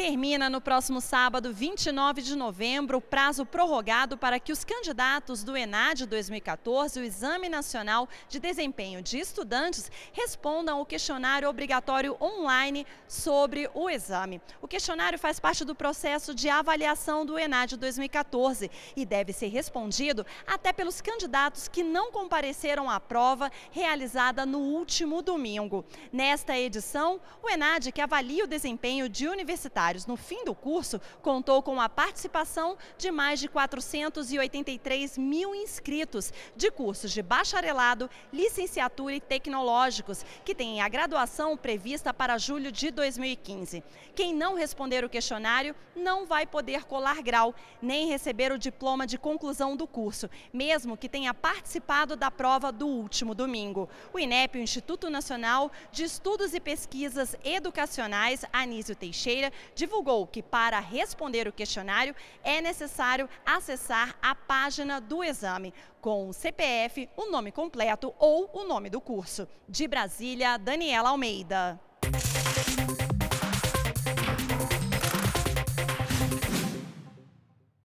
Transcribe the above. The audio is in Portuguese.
Termina no próximo sábado, 29 de novembro, o prazo prorrogado para que os candidatos do ENAD 2014, o Exame Nacional de Desempenho de Estudantes, respondam o questionário obrigatório online sobre o exame. O questionário faz parte do processo de avaliação do ENAD 2014 e deve ser respondido até pelos candidatos que não compareceram à prova realizada no último domingo. Nesta edição, o ENAD, que avalia o desempenho de universitários voluntários. No fim do curso, contou com a participação de mais de 483 mil inscritos de cursos de bacharelado, licenciatura e tecnológicos, que têm a graduação prevista para julho de 2015. Quem não responder o questionário não vai poder colar grau, nem receber o diploma de conclusão do curso, mesmo que tenha participado da prova do último domingo. O INEP, o Instituto Nacional de Estudos e Pesquisas Educacionais, Anísio Teixeira, divulgou que para responder o questionário é necessário acessar a página do exame com o CPF, o nome completo ou o nome do curso. De Brasília, Daniela Almeida.